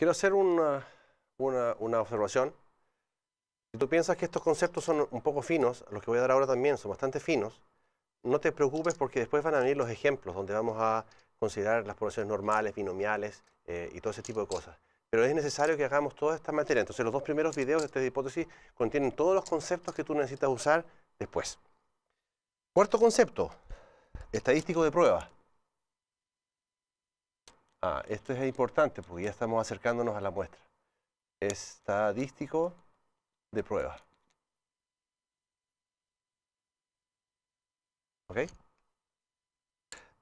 Quiero hacer una, observación. Si tú piensas que estos conceptos son un poco finos, los que voy a dar ahora también son bastante finos, no te preocupes porque después van a venir los ejemplos donde vamos a considerar las poblaciones normales, binomiales eh, y todo ese tipo de cosas. Pero es necesario que hagamos toda esta materia. Entonces los dos primeros videos de esta hipótesis contienen todos los conceptos que tú necesitas usar después. Cuarto concepto, estadístico de prueba. Ah, esto es importante porque ya estamos acercándonos a la muestra. Estadístico de prueba. ¿Ok?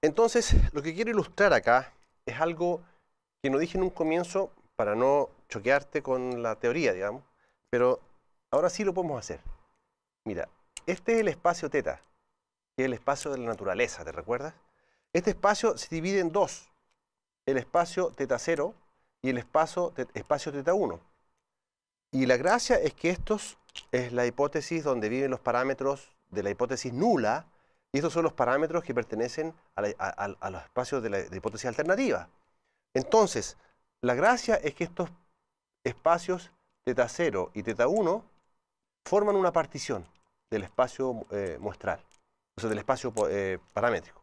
Entonces, lo que quiero ilustrar acá es algo que no dije en un comienzo para no choquearte con la teoría, digamos, pero ahora sí lo podemos hacer. Mira, este es el espacio teta, que es el espacio de la naturaleza, ¿te recuerdas? Este espacio se divide en dos, el espacio teta 0 y el espacio, espacio teta 1. Y la gracia es que estos es la hipótesis donde viven los parámetros de la hipótesis nula, y estos son los parámetros que pertenecen a, los espacios de la hipótesis alternativa. Entonces, la gracia es que estos espacios teta 0 y teta 1 forman una partición del espacio eh, muestral, o sea, del espacio eh, paramétrico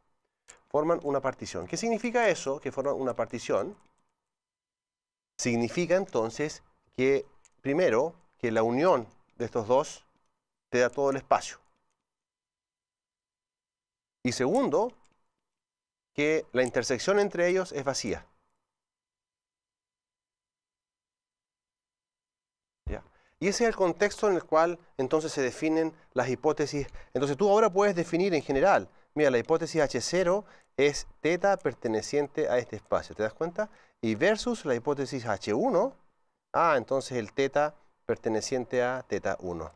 forman una partición. ¿Qué significa eso, que forman una partición? Significa entonces que, primero, que la unión de estos dos te da todo el espacio. Y segundo, que la intersección entre ellos es vacía. Y ese es el contexto en el cual entonces se definen las hipótesis. Entonces tú ahora puedes definir en general Mira, la hipótesis H0 es teta perteneciente a este espacio, ¿te das cuenta? Y versus la hipótesis H1, ah, entonces el teta perteneciente a teta 1.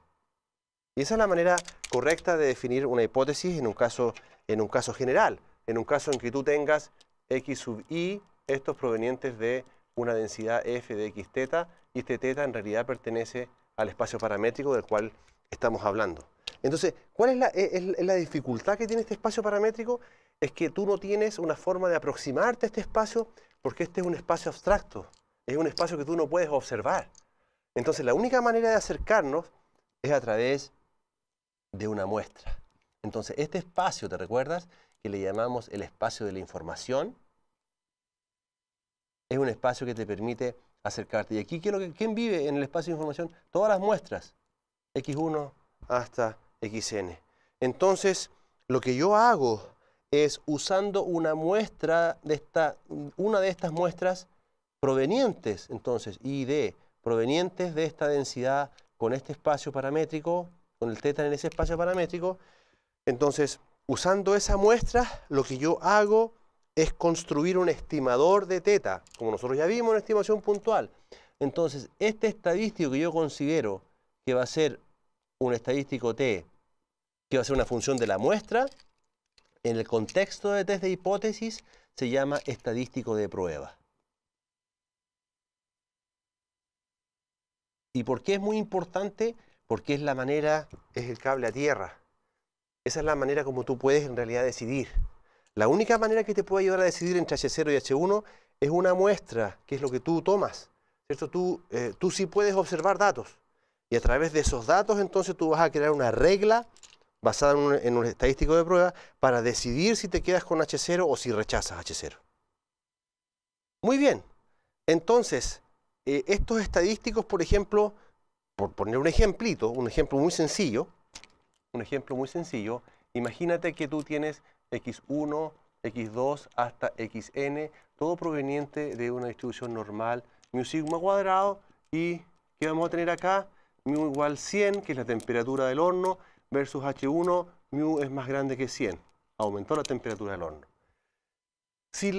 Y esa es la manera correcta de definir una hipótesis en un caso, en un caso general, en un caso en que tú tengas x sub i, estos provenientes de una densidad f de x teta, y este teta en realidad pertenece al espacio paramétrico del cual estamos hablando. Entonces, ¿cuál e, es la, dificultad que tiene este espacio paramétrico? Es que tú no tienes una forma de aproximarte a este espacio porque este es un espacio abstracto, es un espacio que tú no puedes observar. Entonces, la única manera de acercarnos es a través de una muestra. Entonces, este espacio, ¿te recuerdas? Que le llamamos el espacio de la información. Es un espacio que te permite acercarte. Y aquí, quiero que, ¿quién vive en el espacio de información? Todas las muestras, X1 hasta XN. Entonces, lo que yo hago es usando una muestra de esta, una de estas muestras provenientes, entonces, y de, provenientes de esta densidad con este espacio paramétrico, con el teta en ese espacio paramétrico. Entonces, usando esa muestra, lo que yo hago es construir un estimador de teta, como nosotros ya vimos en estimación puntual. Entonces, este estadístico que yo considero que va a ser un estadístico T, que va a ser una función de la muestra, en el contexto de test de hipótesis se llama estadístico de prueba. ¿Y por qué es muy importante? Porque es la manera, es el cable a tierra. Esa es la manera como tú puedes en realidad decidir. La única manera que te puede ayudar a decidir entre H0 y H1 es una muestra, que es lo que tú tomas. ¿cierto? Tú, eh, tú sí puedes observar datos. Y a través de esos datos, entonces tú vas a crear una regla basada en un, estadístico de prueba para decidir si te quedas con H0 o si rechazas H0. Muy bien. Entonces, eh, estos estadísticos, por ejemplo, por poner un ejemplito, un ejemplo muy sencillo, un ejemplo muy sencillo, imagínate que tú tienes X1, X2 hasta XN, todo proveniente de una distribución normal, mu sigma cuadrado y ¿qué vamos a tener acá? Mu igual 100, que es la temperatura del horno, versus H1, mu es más grande que 100. Aumentó la temperatura del horno. Si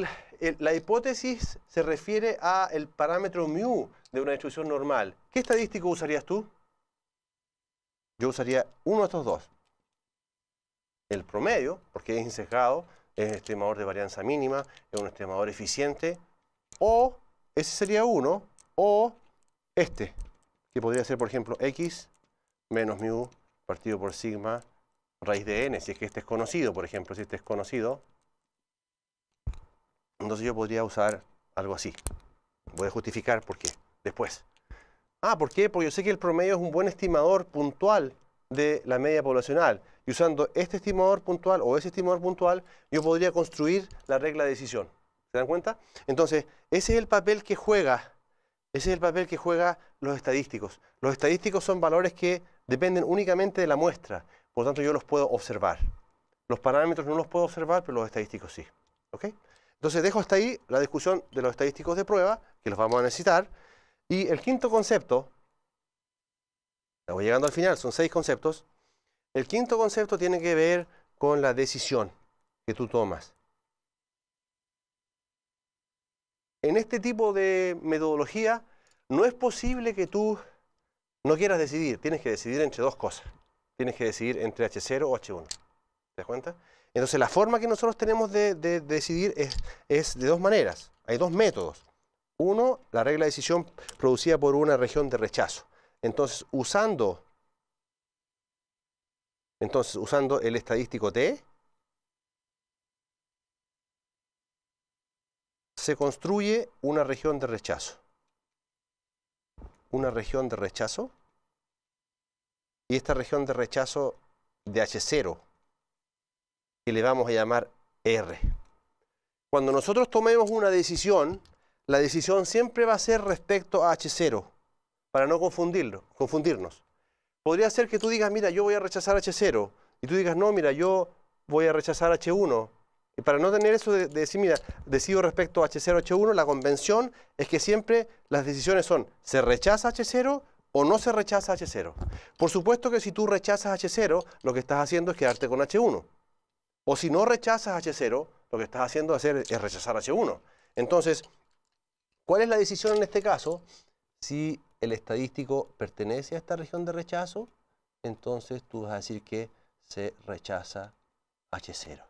la, hipótesis se refiere al parámetro mu de una distribución normal, ¿qué estadístico usarías tú? Yo usaría uno de estos dos el promedio, porque es encejado, es un estimador de varianza mínima, es un estimador eficiente, o ese sería uno, o este, que podría ser, por ejemplo, x menos mu partido por sigma raíz de n, si es que este es conocido, por ejemplo, si este es conocido, entonces yo podría usar algo así. Voy a justificar por qué después. Ah, ¿por qué? Porque yo sé que el promedio es un buen estimador puntual de la media poblacional. Y usando este estimador puntual o ese estimador puntual, yo podría construir la regla de decisión. ¿Se dan cuenta? Entonces, ese es el papel que juega, ese es el papel que juega los estadísticos. Los estadísticos son valores que dependen únicamente de la muestra, por lo tanto yo los puedo observar. Los parámetros no los puedo observar, pero los estadísticos sí. ¿Ok? Entonces dejo hasta ahí la discusión de los estadísticos de prueba, que los vamos a necesitar. Y el quinto concepto Voy llegando al final, son seis conceptos. El quinto concepto tiene que ver con la decisión que tú tomas. En este tipo de metodología no es posible que tú no quieras decidir, tienes que decidir entre dos cosas. Tienes que decidir entre H0 o H1. ¿Te das cuenta? Entonces la forma que nosotros tenemos de, decidir es de dos maneras. Hay dos métodos. Uno, la regla de decisión producida por una región de rechazo. Entonces, usando, entonces, usando el estadístico T, se construye una región de rechazo. Una región de rechazo. Y esta región de rechazo de H0, que le vamos a llamar R. Cuando nosotros tomemos una decisión, la decisión siempre va a ser respecto a H0 para no confundirlo, confundirnos. Podría ser que tú digas, mira, yo voy a rechazar H0, y tú digas, no, mira, yo voy a rechazar H1. Y para no tener eso de, decir, mira, decido respecto a H0, H1, la convención es que siempre las decisiones son, se rechaza H0 o no se rechaza H0. Por supuesto que si tú rechazas H0, lo que estás haciendo es quedarte con H1. O si no rechazas H0, lo que estás haciendo hacer es rechazar H1. Entonces, ¿cuál es la decisión en este caso? Si el estadístico pertenece a esta región de rechazo, entonces tú vas a decir que se rechaza H0.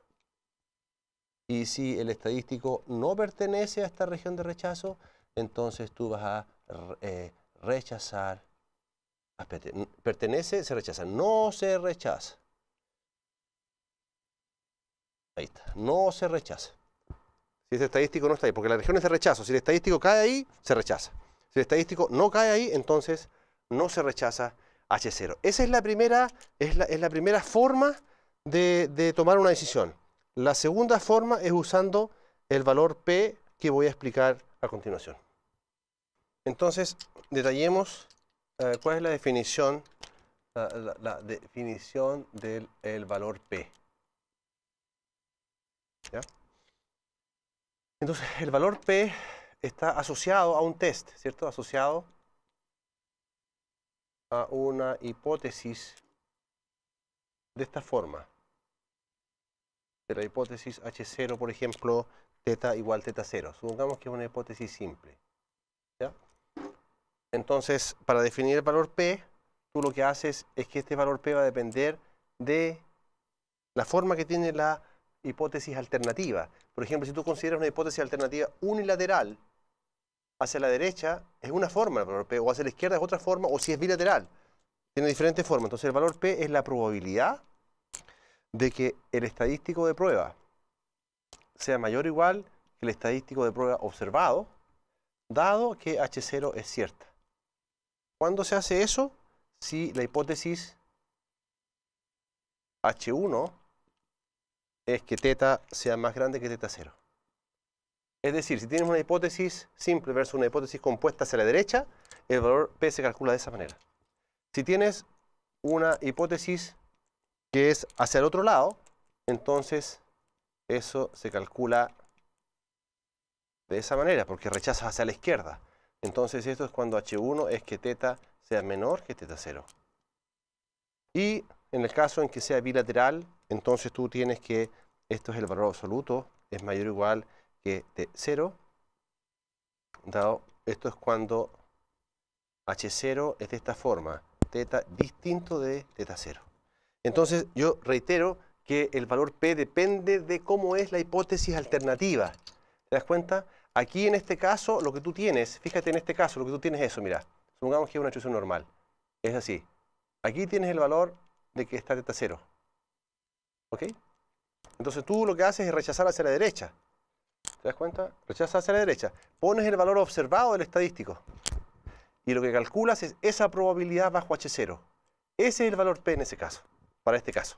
Y si el estadístico no pertenece a esta región de rechazo, entonces tú vas a eh, rechazar. Pertenece, se rechaza. No se rechaza. Ahí está. No se rechaza. Si ese estadístico no está ahí, porque la región es de rechazo. Si el estadístico cae ahí, se rechaza. Si el estadístico no cae ahí, entonces no se rechaza H0. Esa es la primera, es la, primera forma de, tomar una decisión. La segunda forma es usando el valor P que voy a explicar a continuación. Entonces, detallemos eh, cuál es la definición, definición del valor P. Entonces, el valor P está asociado a un test, ¿cierto? Asociado a una hipótesis de esta forma. De la hipótesis H0, por ejemplo, teta igual teta 0. Supongamos que es una hipótesis simple. ¿ya? Entonces, para definir el valor P, tú lo que haces es que este valor P va a depender de la forma que tiene la hipótesis alternativa. Por ejemplo, si tú consideras una hipótesis alternativa unilateral, hacia la derecha es una forma el valor P, o hacia la izquierda es otra forma, o si es bilateral. Tiene diferentes formas. Entonces el valor P es la probabilidad de que el estadístico de prueba sea mayor o igual que el estadístico de prueba observado, dado que H0 es cierta. ¿Cuándo se hace eso? Si la hipótesis H1 es que teta sea más grande que teta 0. Es decir, si tienes una hipótesis simple versus una hipótesis compuesta hacia la derecha, el valor P se calcula de esa manera. Si tienes una hipótesis que es hacia el otro lado, entonces eso se calcula de esa manera, porque rechazas hacia la izquierda. Entonces esto es cuando H1 es que teta sea menor que teta 0. Y en el caso en que sea bilateral, entonces tú tienes que, esto es el valor absoluto, es mayor o igual que de 0, dado, esto es cuando H0 es de esta forma, teta distinto de teta 0. Entonces yo reitero que el valor P depende de cómo es la hipótesis alternativa. ¿Te das cuenta? Aquí en este caso lo que tú tienes, fíjate en este caso lo que tú tienes es eso, mira, supongamos que es una distribución normal, es así. Aquí tienes el valor de que está teta 0. ¿Ok? Entonces tú lo que haces es rechazar hacia la derecha. ¿Te das cuenta? Rechazas hacia la derecha. Pones el valor observado del estadístico. Y lo que calculas es esa probabilidad bajo H0. Ese es el valor P en ese caso, para este caso.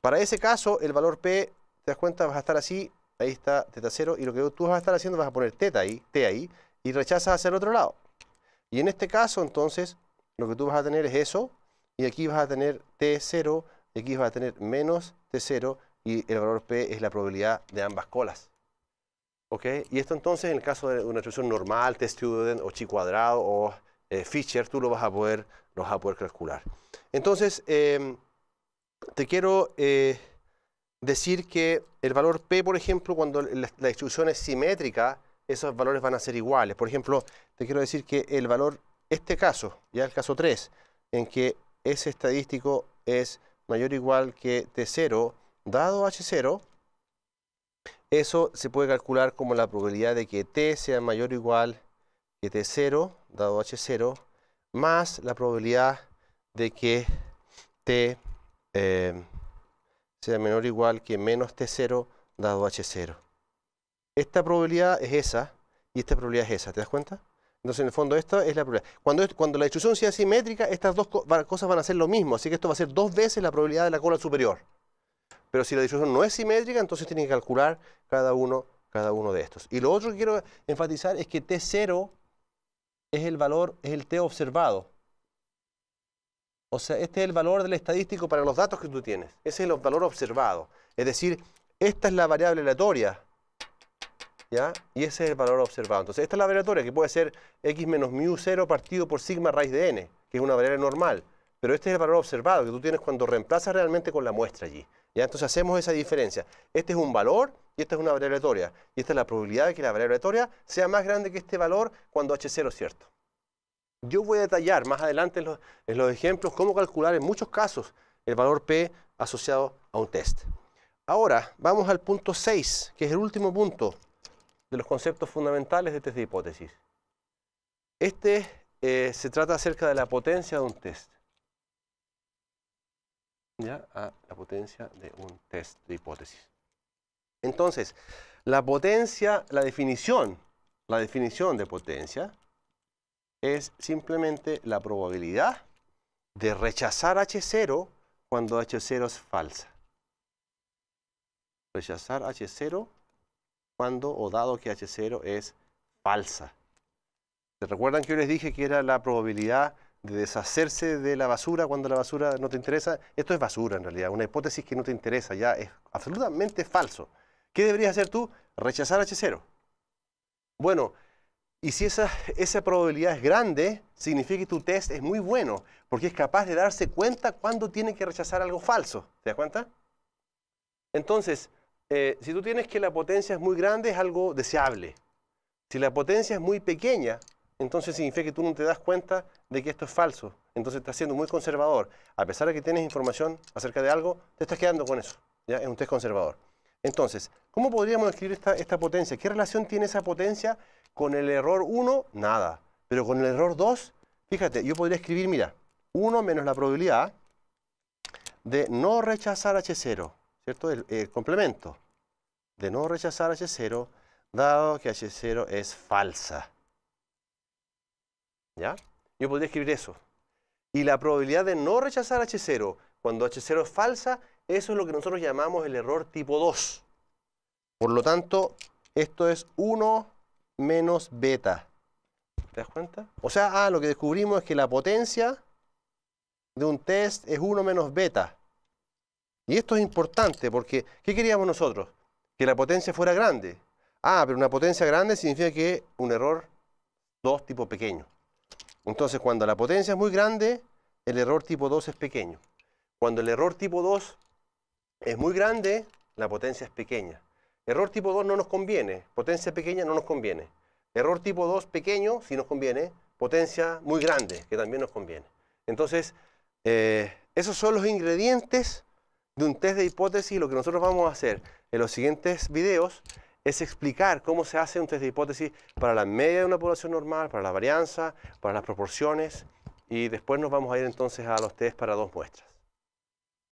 Para ese caso, el valor P, te das cuenta, vas a estar así, ahí está teta 0, y lo que tú vas a estar haciendo, vas a poner teta ahí, T ahí, y rechazas hacia el otro lado. Y en este caso, entonces, lo que tú vas a tener es eso, y aquí vas a tener T0, y aquí vas a tener menos T0, y el valor P es la probabilidad de ambas colas. Y esto entonces en el caso de una instrucción normal, test student o chi cuadrado o eh, Fisher, tú lo vas a poder, lo a poder calcular. Entonces, em, te quiero eh, decir que el valor P, por ejemplo, cuando la, distribución es simétrica, esos valores van a ser iguales. Por ejemplo, te quiero decir que el valor, este caso, ya el caso 3, en que ese estadístico es mayor o igual que T0 dado H0, eso se puede calcular como la probabilidad de que T sea mayor o igual que T0, dado H0, más la probabilidad de que T eh, sea menor o igual que menos T0, dado H0. Esta probabilidad es esa, y esta probabilidad es esa, ¿te das cuenta? Entonces, en el fondo, esto es la probabilidad. Cuando, cuando la distribución sea simétrica, estas dos cosas van a ser lo mismo, así que esto va a ser dos veces la probabilidad de la cola superior. Pero si la distribución no es simétrica, entonces tiene que calcular cada uno, cada uno de estos. Y lo otro que quiero enfatizar es que T0 es el valor, es el T observado. O sea, este es el valor del estadístico para los datos que tú tienes. Ese es el valor observado. Es decir, esta es la variable aleatoria. ¿Ya? Y ese es el valor observado. Entonces, esta es la variable que puede ser x menos mu 0 partido por sigma raíz de n, que es una variable normal. Pero este es el valor observado que tú tienes cuando reemplazas realmente con la muestra allí. ¿Ya? Entonces hacemos esa diferencia. Este es un valor y esta es una variable aleatoria. Y esta es la probabilidad de que la variable aleatoria sea más grande que este valor cuando H0 es cierto. Yo voy a detallar más adelante en los, ejemplos cómo calcular en muchos casos el valor P asociado a un test. Ahora vamos al punto 6, que es el último punto de los conceptos fundamentales de test de hipótesis. Este eh, se trata acerca de la potencia de un test a la potencia de un test de hipótesis. Entonces, la potencia, la definición, la definición de potencia es simplemente la probabilidad de rechazar H0 cuando H0 es falsa. Rechazar H0 cuando o dado que H0 es falsa. ¿Se recuerdan que yo les dije que era la probabilidad de deshacerse de la basura cuando la basura no te interesa. Esto es basura en realidad, una hipótesis que no te interesa ya es absolutamente falso. ¿Qué deberías hacer tú? Rechazar H0. Bueno, y si esa, esa probabilidad es grande, significa que tu test es muy bueno, porque es capaz de darse cuenta cuando tiene que rechazar algo falso. ¿Te das cuenta? Entonces, eh, si tú tienes que la potencia es muy grande, es algo deseable. Si la potencia es muy pequeña, entonces significa que tú no te das cuenta de que esto es falso. Entonces estás siendo muy conservador. A pesar de que tienes información acerca de algo, te estás quedando con eso. Es un test conservador. Entonces, ¿cómo podríamos escribir esta, potencia? ¿Qué relación tiene esa potencia con el error 1? Nada. Pero con el error 2, fíjate, yo podría escribir, mira, 1 menos la probabilidad de no rechazar H0, ¿cierto? el complemento de no rechazar H0, dado que H0 es falsa. ¿Ya? Yo podría escribir eso. Y la probabilidad de no rechazar H0 cuando H0 es falsa, eso es lo que nosotros llamamos el error tipo 2. Por lo tanto, esto es 1 menos beta. ¿Te das cuenta? O sea, ah, lo que descubrimos es que la potencia de un test es 1 menos beta. Y esto es importante porque, ¿qué queríamos nosotros? Que la potencia fuera grande. Ah, pero una potencia grande significa que un error 2 tipo pequeño. Entonces, cuando la potencia es muy grande, el error tipo 2 es pequeño. Cuando el error tipo 2 es muy grande, la potencia es pequeña. Error tipo 2 no nos conviene, potencia pequeña no nos conviene. Error tipo 2 pequeño sí nos conviene, potencia muy grande que también nos conviene. Entonces, eh, esos son los ingredientes de un test de hipótesis. Lo que nosotros vamos a hacer en los siguientes videos es explicar cómo se hace un test de hipótesis para la media de una población normal, para la varianza, para las proporciones, y después nos vamos a ir entonces a los test para dos muestras.